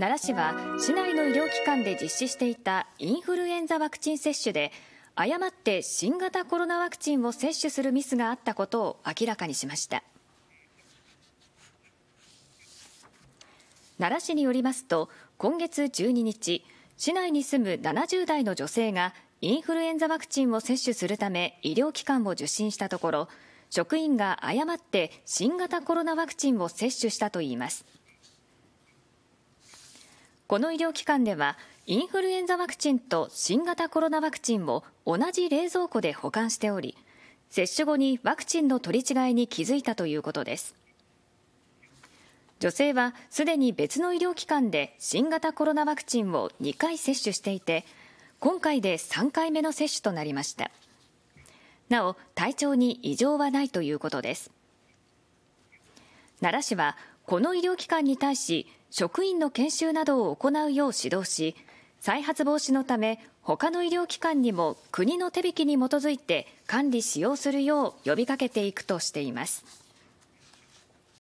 奈良市は市内の医療機関で実施していたインフルエンザワクチン接種で誤って新型コロナワクチンを接種するミスがあったことを明らかにしました奈良市によりますと今月12日市内に住む70代の女性がインフルエンザワクチンを接種するため医療機関を受診したところ職員が誤って新型コロナワクチンを接種したといいます。この医療機関ではインフルエンザワクチンと新型コロナワクチンを同じ冷蔵庫で保管しており接種後にワクチンの取り違いに気づいたということです女性はすでに別の医療機関で新型コロナワクチンを2回接種していて今回で3回目の接種となりましたなお体調に異常はないということです奈良市はこの医療機関に対し職員の研修などを行うよう指導し再発防止のため他の医療機関にも国の手引きに基づいて管理使用するよう呼びかけていくとしています。